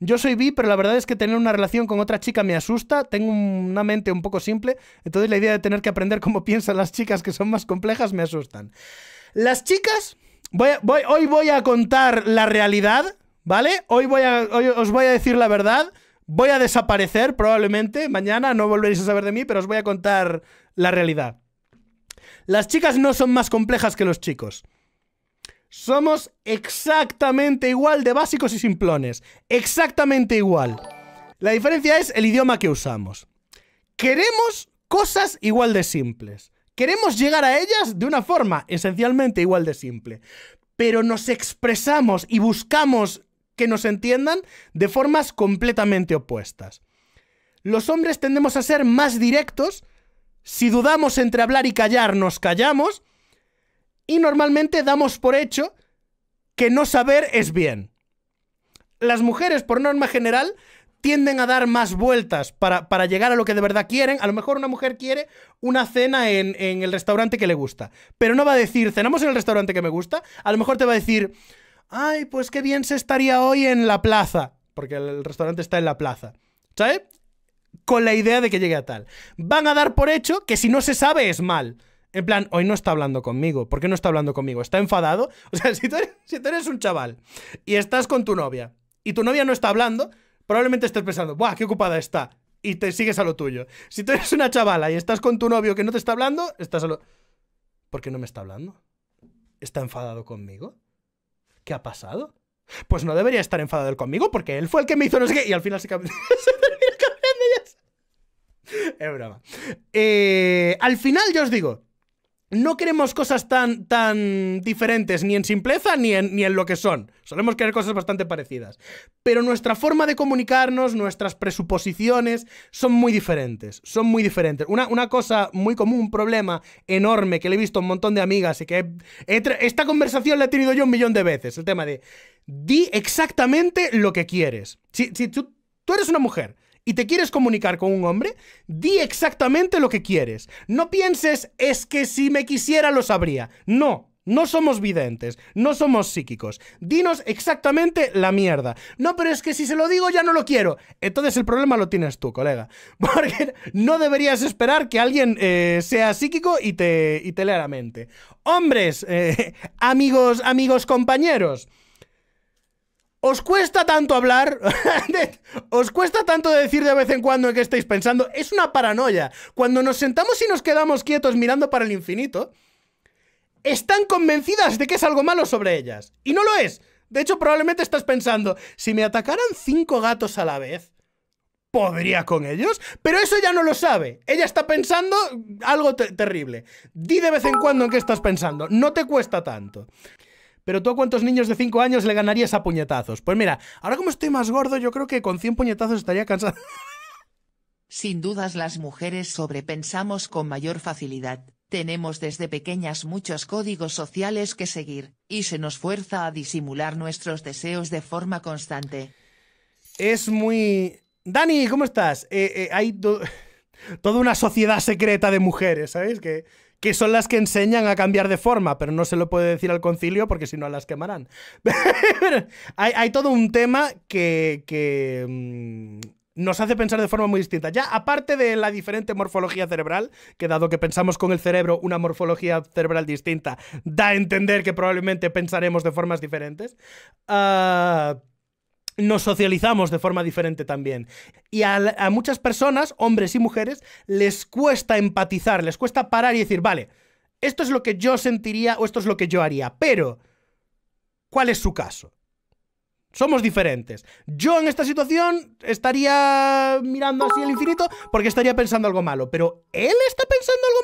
Yo soy bi, pero la verdad es que tener una relación con otra chica me asusta, tengo una mente un poco simple, entonces la idea de tener que aprender cómo piensan las chicas que son más complejas me asustan. Las chicas, voy, hoy voy a contar la realidad, ¿vale? hoy os voy a decir la verdad. Voy a desaparecer probablemente mañana, no volveréis a saber de mí, pero os voy a contar la realidad. Las chicas no son más complejas que los chicos. Somos exactamente igual de básicos y simplones. Exactamente igual. La diferencia es el idioma que usamos. Queremos cosas igual de simples. Queremos llegar a ellas de una forma esencialmente igual de simple. Pero nos expresamos y buscamos que nos entiendan de formas completamente opuestas. Los hombres tendemos a ser más directos. Si dudamos entre hablar y callar, nos callamos y normalmente damos por hecho que no saber es bien. Las mujeres, por norma general, tienden a dar más vueltas para, llegar a lo que de verdad quieren. A lo mejor una mujer quiere una cena en, en, el restaurante que le gusta, pero no va a decir, cenamos en el restaurante que me gusta. A lo mejor te va a decir, ay, pues qué bien se estaría hoy en la plaza, porque el restaurante está en la plaza. ¿Sabes? Con la idea de que llegue a tal. Van a dar por hecho que si no se sabe es mal. En plan, hoy no está hablando conmigo. ¿Por qué no está hablando conmigo? ¿Está enfadado? O sea, si tú, eres, un chaval y estás con tu novia y tu novia no está hablando, probablemente estés pensando, ¡buah, qué ocupada está! Y te sigues a lo tuyo. Si tú eres una chavala y estás con tu novio que no te está hablando, estás a lo. ¿Por qué no me está hablando? ¿Está enfadado conmigo? ¿Qué ha pasado? Pues no debería estar enfadado él conmigo porque él fue el que me hizo no sé qué. Y al final se, cambió. Es broma. Eh, al final yo os digo, no queremos cosas tan, tan diferentes, ni en simpleza ni en, ni en, lo que son. Solemos querer cosas bastante parecidas. Pero nuestra forma de comunicarnos, nuestras presuposiciones, son muy diferentes. Son muy diferentes. Una, cosa muy común, un problema enorme que le he visto a un montón de amigas y que esta conversación la he tenido yo un millón de veces. El tema de, di exactamente lo que quieres. Si, tú, tú eres una mujer y te quieres comunicar con un hombre, di exactamente lo que quieres. No pienses, es que si me quisiera lo sabría. No, no somos videntes, no somos psíquicos. Dinos exactamente la mierda. No, pero es que si se lo digo ya no lo quiero. Entonces el problema lo tienes tú, colega. Porque no deberías esperar que alguien eh, sea psíquico y te, lea la mente. Hombres, eh, amigos, amigos, compañeros. ¿Os cuesta tanto hablar? ¿Os cuesta tanto decir de vez en cuando en qué estáis pensando? Es una paranoia. Cuando nos sentamos y nos quedamos quietos mirando para el infinito, están convencidas de que es algo malo sobre ellas. Y no lo es. De hecho, probablemente estás pensando, si me atacaran cinco gatos a la vez, podría con ellos, pero eso ya no lo sabe. Ella está pensando algo terrible. Di de vez en cuando en qué estás pensando, no te cuesta tanto. Pero tú a cuántos niños de 5 años le ganarías a puñetazos. Pues mira, ahora como estoy más gordo, yo creo que con 100 puñetazos estaría cansado. Sin dudas las mujeres sobrepensamos con mayor facilidad. Tenemos desde pequeñas muchos códigos sociales que seguir, y se nos fuerza a disimular nuestros deseos de forma constante. Es muy... Dani, ¿cómo estás? Eh, eh, hay toda una sociedad secreta de mujeres, ¿sabéis? Que que son las que enseñan a cambiar de forma, pero no se lo puede decir al concilio porque si no las quemarán. hay, todo un tema que, mm, nos hace pensar de forma muy distinta. Ya, aparte de la diferente morfología cerebral, que dado que pensamos con el cerebro una morfología cerebral distinta, da a entender que probablemente pensaremos de formas diferentes. Ah nos socializamos de forma diferente también. Y a, muchas personas, hombres y mujeres, les cuesta empatizar, les cuesta parar y decir, vale, esto es lo que yo sentiría o esto es lo que yo haría, pero ¿cuál es su caso? Somos diferentes. Yo en esta situación estaría mirando así el infinito porque estaría pensando algo malo, pero él está pensando algo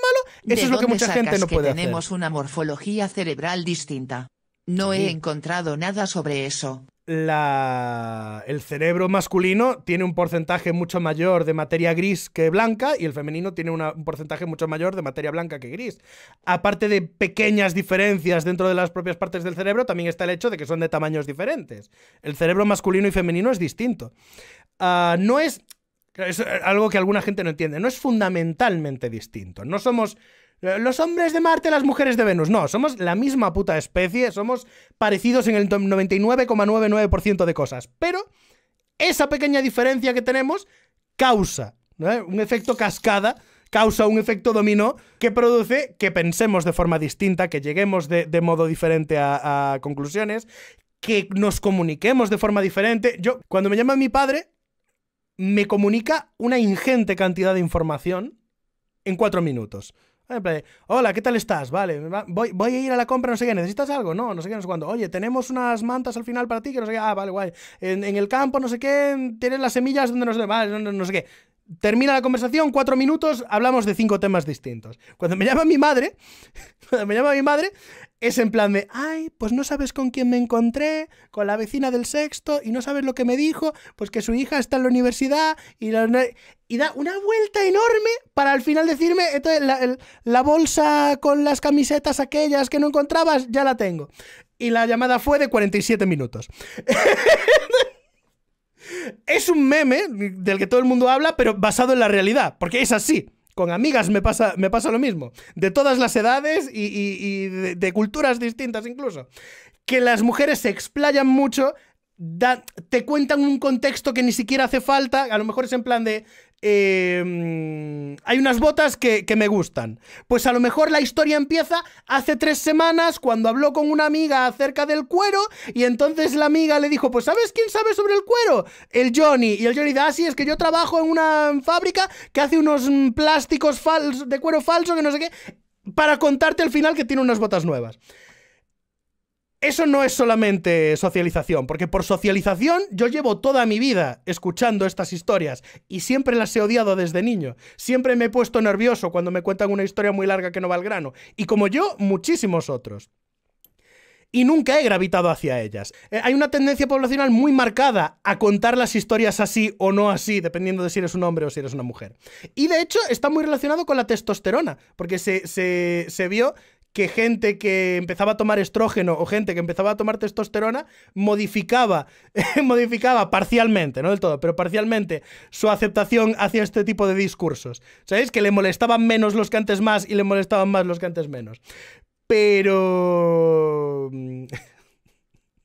malo. Eso es lo que mucha gente no que tenemos una morfología cerebral distinta. No he encontrado nada sobre eso el cerebro masculino tiene un porcentaje mucho mayor de materia gris que blanca y el femenino tiene un porcentaje mucho mayor de materia blanca que gris. Aparte de pequeñas diferencias dentro de las propias partes del cerebro, también está el hecho de que son de tamaños diferentes. El cerebro masculino y femenino es distinto. Ah, no es, es algo que alguna gente no entiende, no es fundamentalmente distinto. No somos eh, los hombres de Marte, las mujeres de Venus. No, somos la misma puta especie, somos parecidos en el 99,99% de cosas. Pero esa pequeña diferencia que tenemos causa un efecto cascada causa un efecto dominó que produce que pensemos de forma distinta, que lleguemos de, modo diferente a, a, conclusiones, que nos comuniquemos de forma diferente. Yo, cuando me llama mi padre, me comunica una ingente cantidad de información en cuatro minutos hola, ¿qué tal estás? Vale, voy, voy a ir a la compra, no sé qué, ¿necesitas algo? No, no sé qué, no sé cuándo. Oye, tenemos unas mantas al final para ti, que no sé qué, ah, vale, guay. En, el campo, no sé qué, tienes las semillas donde nos... sé, vale, no, no sé qué. Termina la conversación, cuatro minutos, hablamos de cinco temas distintos. Cuando me llama mi madre, cuando me llama mi madre, es en plan de, ay, pues no sabes con quién me encontré, con la vecina del sexto, y no sabes lo que me dijo, pues que su hija está en la universidad, y, da una vuelta enorme para al final decirme, la, la, bolsa con las camisetas aquellas que no encontrabas, ya la tengo. Y la llamada fue de 47 minutos. es un meme del que todo el mundo habla, pero basado en la realidad, porque es así. Con amigas me pasa, me pasa lo mismo. De todas las edades y, de, culturas distintas incluso. Que las mujeres se explayan mucho, te cuentan un contexto que ni siquiera hace falta. A lo mejor es en plan de, Em, hay unas botas que, me gustan. Pues a lo mejor la historia empieza hace tres semanas cuando habló con una amiga acerca del cuero y entonces la amiga le dijo, pues ¿sabes quién sabe sobre el cuero? El Johnny. Y el Johnny dice, ah, sí, es que yo trabajo en una fábrica que hace unos mm, plásticos de cuero falso que no sé qué, para contarte al final que tiene unas botas nuevas. Eso no es solamente socialización, porque por socialización yo llevo toda mi vida escuchando estas historias y siempre las he odiado desde niño. Siempre me he puesto nervioso cuando me cuentan una historia muy larga que no va al grano. Y como yo, muchísimos otros y nunca he gravitado hacia ellas. Eh, hay una tendencia poblacional muy marcada a contar las historias así o no así, dependiendo de si eres un hombre o si eres una mujer. Y de hecho está muy relacionado con la testosterona, porque se, se, se vio que gente que empezaba a tomar estrógeno o gente que empezaba a tomar testosterona modificaba, modificaba parcialmente, no del todo, pero parcialmente su aceptación hacia este tipo de discursos. ¿Sabéis? Que le molestaban menos los que antes más y le molestaban más los que antes menos. Pero... Mm,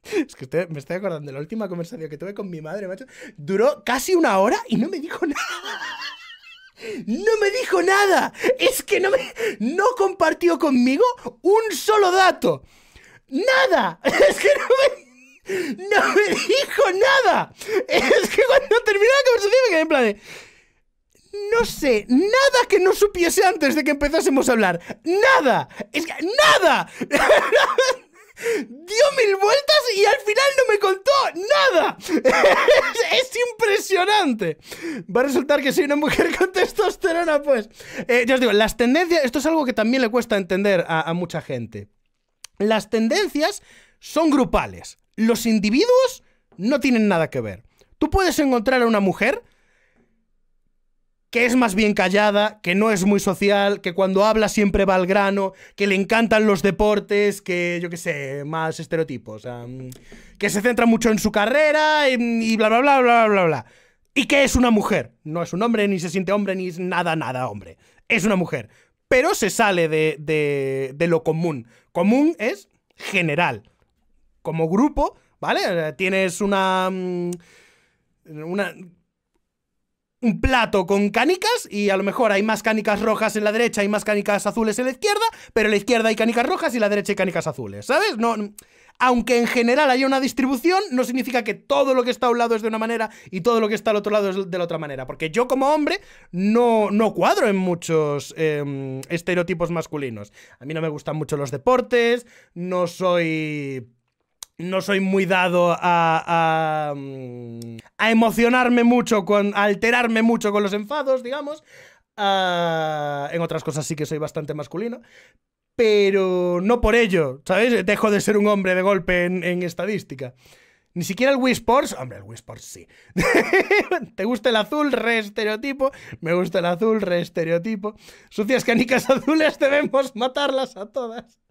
es que me estoy acordando de la última conversación que tuve con mi madre, macho. Duró casi una hora y no me dijo nada no me dijo nada. Es que no me no compartió conmigo un solo dato. Nada. Es que no me, no me dijo nada. Es que cuando terminaba la conversación me quedé en plan de no sé, nada que no supiese antes de que empezásemos a hablar. Nada. Es que nada. dio mil vueltas y al final no me contó nada. es, impresionante. Va a resultar que soy una mujer con testosterona, pues. Eh, yo os digo, las tendencias, esto es algo que también le cuesta entender a mucha gente. Las tendencias son grupales. Los individuos no tienen nada que ver. Tú puedes encontrar a una mujer que es más bien callada, que no es muy social, que cuando habla siempre va al grano, que le encantan los deportes, que yo qué sé, más estereotipos, mm, que se centra mucho en su carrera y, bla, bla, bla, bla, bla, bla. Y que es una mujer, no es un hombre, ni se siente hombre, ni es nada, nada hombre. Es una mujer. Pero se sale de, de, de lo común. Común es general. Como grupo, ¿vale? Eh, tienes una... Mm, una un plato con canicas y a lo mejor hay más canicas rojas en la derecha y más canicas azules en la izquierda, pero en la izquierda hay canicas rojas y en la derecha hay canicas azules, ¿sabes? No, aunque en general haya una distribución, no significa que todo lo que está a un lado es de una manera y todo lo que está al otro lado es de la otra manera, porque yo como hombre no, no cuadro en muchos em, estereotipos masculinos. A mí no me gustan mucho los deportes, no soy no soy muy dado a, mm, a, emocionarme mucho, con, a alterarme mucho con los enfados, digamos. Ah, en otras cosas sí que soy bastante masculino. Pero no por ello, ¿sabes? Dejo de ser un hombre de golpe en, estadística. Ni siquiera el Wii Sports. Hombre, el Wii Sports sí. ¿Te gusta el azul? Re estereotipo. Me gusta el azul, re estereotipo. Sucias canicas azules, debemos matarlas a todas.